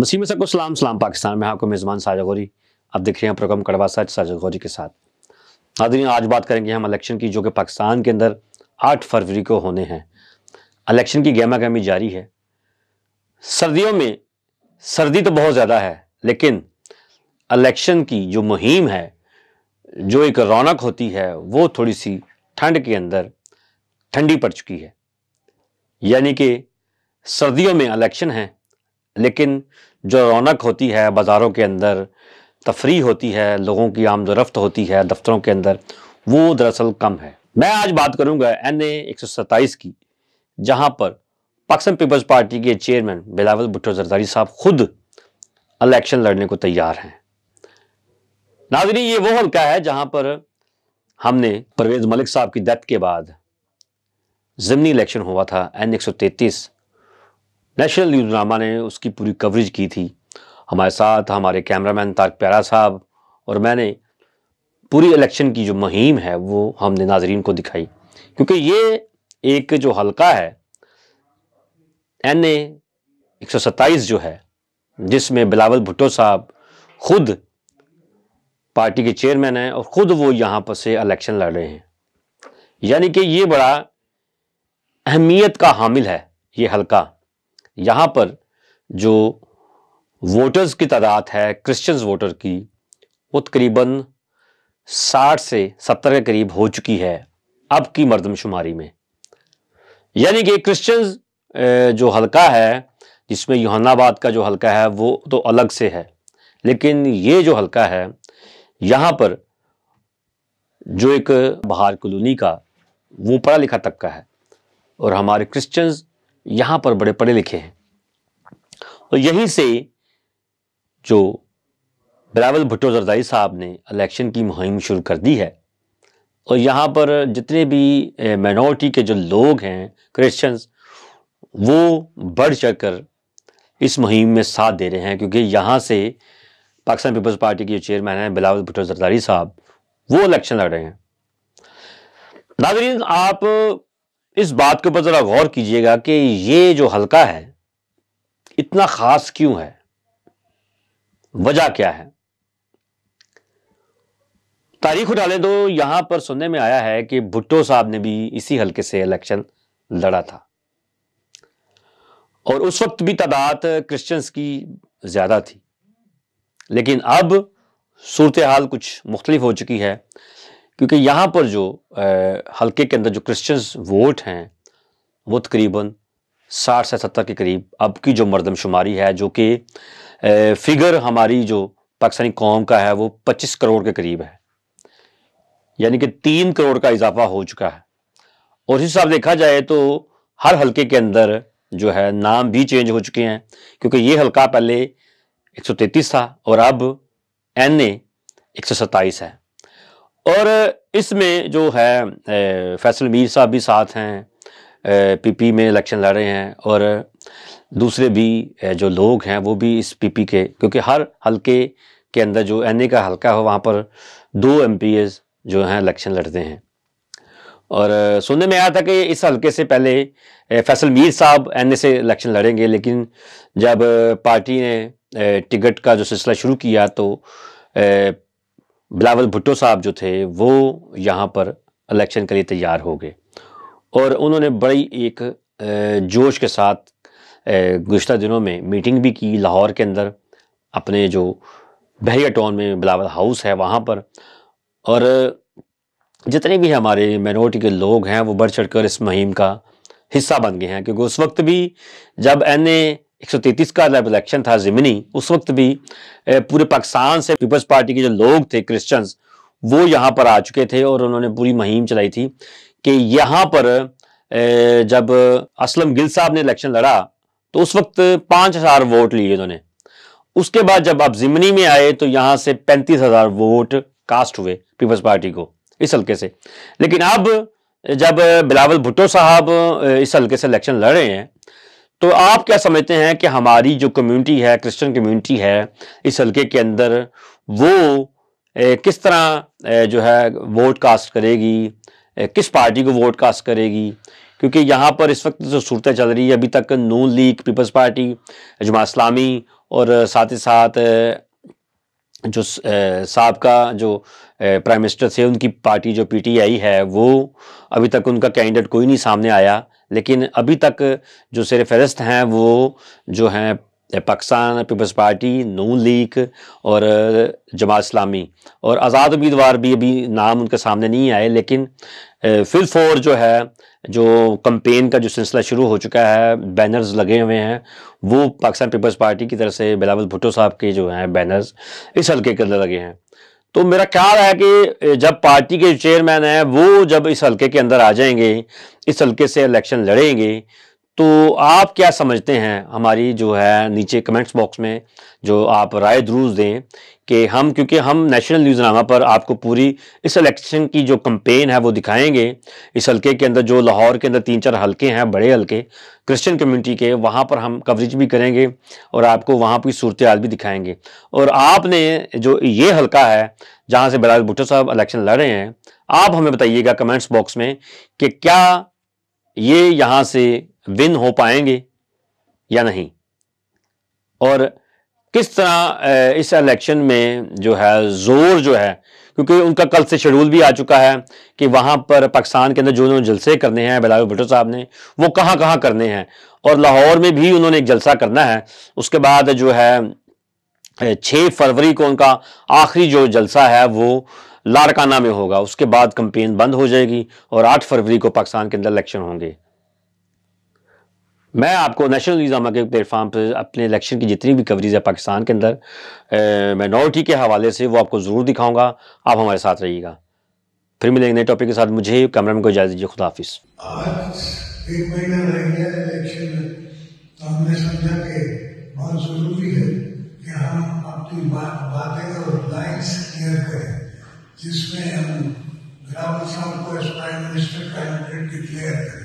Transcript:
नसीम सको सलाम सलाम पाकिस्तान में हाँ, आपको मेज़बान गौरी आप देख रहे हैं प्रोग्राम कड़वा सच गौरी के साथ आदमी आज बात करेंगे हम इलेक्शन की जो कि पाकिस्तान के अंदर आठ फरवरी को होने हैं इलेक्शन की गहमा गहमी जारी है सर्दियों में सर्दी तो बहुत ज़्यादा है लेकिन इलेक्शन की जो मुहिम है जो एक रौनक होती है वो थोड़ी सी ठंड के अंदर ठंडी पड़ चुकी है यानी कि सर्दियों में इलेक्शन है लेकिन जो रौनक होती है बाज़ारों के अंदर तफरी होती है लोगों की आमदोरफ्त होती है दफ्तरों के अंदर वो दरअसल कम है मैं आज बात करूंगा एन ए एक सौ सत्ताईस की जहाँ पर पाकिस्तान पीपल्स पार्टी के चेयरमैन बिलावल भुट्टो जरदारी साहब खुद इलेक्शन लड़ने को तैयार हैं नाजरी ये वो हल्का है जहाँ पर हमने परवेज मलिक साहब की डेथ के बाद ज़मनी इलेक्शन हुआ था एन एक सौ तैतीस नेशनल नामा ने उसकी पूरी कवरेज की थी हमारे साथ हमारे कैमरामैन तारक प्यारा साहब और मैंने पूरी इलेक्शन की जो मुहिम है वो हमने नाजरीन को दिखाई क्योंकि ये एक जो हलका है एन ए एक जो है जिसमें बिलावल भुट्टो साहब खुद पार्टी के चेयरमैन हैं और ख़ुद वो यहाँ पर से इलेक्शन लड़ रहे हैं यानी कि ये बड़ा अहमियत का हामिल है ये हलका यहाँ पर जो वोटर्स की तादाद है क्रिश्चियंस वोटर की वो तकरीबन 60 से 70 के करीब हो चुकी है अब की मरदमशुमारी में यानी कि क्रिश्चियंस जो हलका है जिसमें योहानाबाद का जो हलका है वो तो अलग से है लेकिन ये जो हलका है यहाँ पर जो एक बाहर कॉलोनी का वो पढ़ा लिखा तबका है और हमारे क्रिश्चियंस यहाँ पर बड़े पढ़े लिखे हैं और यहीं से जो बिलावल भुट्टो जरदारी साहब ने इलेक्शन की मुहिम शुरू कर दी है और यहाँ पर जितने भी माइनॉरिटी के जो लोग हैं क्रिश्चियंस वो बढ़ चढ़ कर इस मुहिम में साथ दे रहे हैं क्योंकि यहाँ से पाकिस्तान पीपल्स पार्टी के जो चेयरमैन हैं बिलावल भुट्टो जरदारी साहब वो इलेक्शन लड़ रहे हैं नाजरीन आप इस बात के ऊपर ज़रा गौर कीजिएगा कि ये जो हल्का है इतना ख़ास क्यों है वजह क्या है तारीख उठा ले तो यहां पर सुनने में आया है कि भुट्टो साहब ने भी इसी हलके से इलेक्शन लड़ा था और उस वक्त भी तादाद क्रिश्चियंस की ज्यादा थी लेकिन अब सूरत हाल कुछ मुख्तलिफ हो चुकी है क्योंकि यहाँ पर जो हल्के के अंदर जो क्रिश्चियंस वोट हैं वो तकरीबन साठ से सत्तर के करीब अब की जो मरदमशुमारी है जो कि फिगर हमारी जो पाकिस्तानी कौम का है वो पच्चीस करोड़ के करीब है यानी कि तीन करोड़ का इजाफा हो चुका है और इस हिसाब देखा जाए तो हर हल्के के अंदर जो है नाम भी चेंज हो चुके हैं क्योंकि ये हलका पहले 133 था और अब एन ए एक है और इसमें जो है फैसल मीर साहब भी साथ हैं पीपी में इलेक्शन लड़ रहे हैं और दूसरे भी जो लोग हैं वो भी इस पीपी के क्योंकि हर हलके के अंदर जो एन का हलका है वहाँ पर दो एम जो हैं इलेक्शन लड़ते हैं और सुनने में आया था कि इस हलके से पहले फैसल मीर साहब एन से इलेक्शन लड़ेंगे लेकिन जब पार्टी ने टिकट का जो सिलसिला शुरू किया तो बिलावल भुट्टो साहब जो थे वो यहाँ पर इलेक्शन के लिए तैयार हो गए और उन्होंने बड़ी एक जोश के साथ गुज्त दिनों में मीटिंग भी की लाहौर के अंदर अपने जो बहरिया टाउन में बिलावल हाउस है वहाँ पर और जितने भी हमारे माइनॉरिटी के लोग हैं वो बढ़ चढ़ कर इस मुहिम का हिस्सा बन गए हैं क्योंकि उस वक्त भी जब एन ए 133 का जब इलेक्शन था जिमनी उस वक्त भी पूरे पाकिस्तान से पीपल्स पार्टी के जो लोग थे क्रिश्चियंस वो यहाँ पर आ चुके थे और उन्होंने पूरी मुहिम चलाई थी कि यहाँ पर जब असलम गिल साहब ने इलेक्शन लड़ा तो उस वक्त पाँच हज़ार वोट लिए उन्होंने उसके बाद जब आप जिमनी में आए तो यहाँ से पैंतीस हज़ार वोट कास्ट हुए पीपल्स पार्टी को इस हल्के से लेकिन अब जब बिलावल भुट्टो साहब इस हल्के से इलेक्शन लड़ रहे हैं तो आप क्या समझते हैं कि हमारी जो कम्युनिटी है क्रिश्चियन कम्युनिटी है इस हल्के के अंदर वो ए, किस तरह ए, जो है वोट कास्ट करेगी ए, किस पार्टी को वोट कास्ट करेगी क्योंकि यहाँ पर इस वक्त जो सूरतें चल रही है अभी तक नून लीग पीपल्स पार्टी जमा इस्लामी और साथ ही साथ जो सबका जो प्राइम मिनिस्टर थे उनकी पार्टी जो पीटीआई है वो अभी तक उनका कैंडिडेट कोई नहीं सामने आया लेकिन अभी तक जो सर फहरस्त हैं वो जो हैं पाकिस्तान पीपल्स पार्टी नू लीग और जमात इस्लामी और आज़ाद उम्मीदवार भी अभी नाम उनके सामने नहीं आए लेकिन फोर जो है जो कंपेन का जो सिलसिला शुरू हो चुका है बैनर्स लगे हुए हैं वो पाकिस्तान पीपल्स पार्टी की तरफ से बिलावल भुट्टो साहब के जो हैं बैनर्स इस हल्के के अंदर लगे हैं तो मेरा ख्याल है कि जब पार्टी के चेयरमैन हैं वो जब इस हलके के अंदर आ जाएंगे इस हलके से इलेक्शन लड़ेंगे तो आप क्या समझते हैं हमारी जो है नीचे कमेंट्स बॉक्स में जो आप राय दरूज दें कि हम क्योंकि हम नेशनल न्यूज़नामा पर आपको पूरी इस इलेक्शन की जो कम्पेन है वो दिखाएंगे इस हलके के अंदर जो लाहौर के अंदर तीन चार हलके हैं बड़े हलके क्रिश्चियन कम्युनिटी के वहाँ पर हम कवरेज भी करेंगे और आपको वहाँ की सूरत हाल भी दिखाएंगे और आपने जो ये हलका है जहाँ से बराज भुट्टो साहब इलेक्शन लड़ रहे हैं आप हमें बताइएगा कमेंट्स बॉक्स में कि क्या ये यहाँ से विन हो पाएंगे या नहीं और किस तरह इस इलेक्शन में जो है ज़ोर जो है क्योंकि उनका कल से शेड्यूल भी आ चुका है कि वहां पर पाकिस्तान के अंदर जो उन्होंने जलसे करने हैं बिलाव भुट्टो साहब ने वो कहाँ कहाँ करने हैं और लाहौर में भी उन्होंने एक जलसा करना है उसके बाद जो है छः फरवरी को उनका आखिरी जो जलसा है वो लारकाना में होगा उसके बाद कंपेन बंद हो जाएगी और आठ फरवरी को पाकिस्तान के अंदर इलेक्शन होंगे मैं आपको नेशनल न्यूज़ के प्लेटफार्म पर अपने इलेक्शन की जितनी भी कवरेज है पाकिस्तान के अंदर माइनॉरिटी के हवाले से वो आपको ज़रूर दिखाऊंगा आप हमारे साथ रहिएगा फिर मिलेंगे नए टॉपिक के साथ मुझे कैमरा में को इजाज़त दीजिए खुदा हाफिज़ तो जिसमें हम रावत साहब को as prime minister candidate declare करें